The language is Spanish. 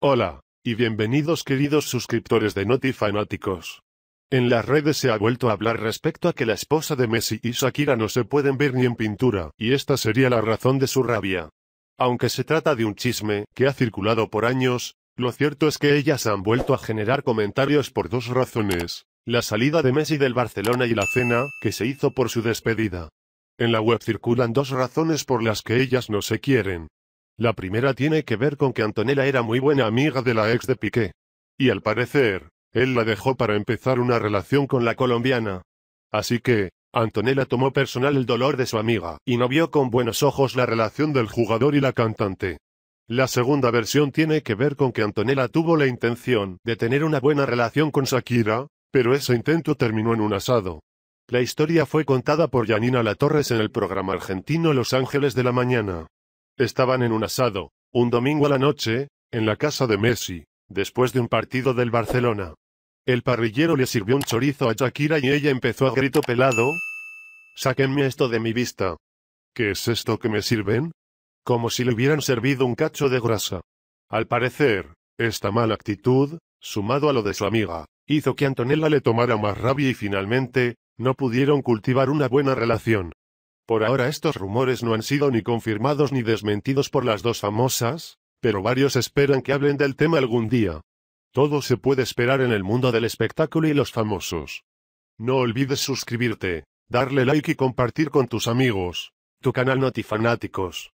Hola, y bienvenidos queridos suscriptores de NotiFanáticos. Fanáticos. En las redes se ha vuelto a hablar respecto a que la esposa de Messi y Shakira no se pueden ver ni en pintura, y esta sería la razón de su rabia. Aunque se trata de un chisme, que ha circulado por años, lo cierto es que ellas han vuelto a generar comentarios por dos razones, la salida de Messi del Barcelona y la cena, que se hizo por su despedida. En la web circulan dos razones por las que ellas no se quieren. La primera tiene que ver con que Antonella era muy buena amiga de la ex de Piqué. Y al parecer, él la dejó para empezar una relación con la colombiana. Así que, Antonella tomó personal el dolor de su amiga, y no vio con buenos ojos la relación del jugador y la cantante. La segunda versión tiene que ver con que Antonella tuvo la intención de tener una buena relación con Shakira, pero ese intento terminó en un asado. La historia fue contada por Janina Latorres en el programa argentino Los Ángeles de la Mañana. Estaban en un asado, un domingo a la noche, en la casa de Messi, después de un partido del Barcelona. El parrillero le sirvió un chorizo a Shakira y ella empezó a grito pelado. Sáquenme esto de mi vista. ¿Qué es esto que me sirven? Como si le hubieran servido un cacho de grasa. Al parecer, esta mala actitud, sumado a lo de su amiga, hizo que Antonella le tomara más rabia y finalmente, no pudieron cultivar una buena relación. Por ahora estos rumores no han sido ni confirmados ni desmentidos por las dos famosas, pero varios esperan que hablen del tema algún día. Todo se puede esperar en el mundo del espectáculo y los famosos. No olvides suscribirte, darle like y compartir con tus amigos. Tu canal Notifanáticos.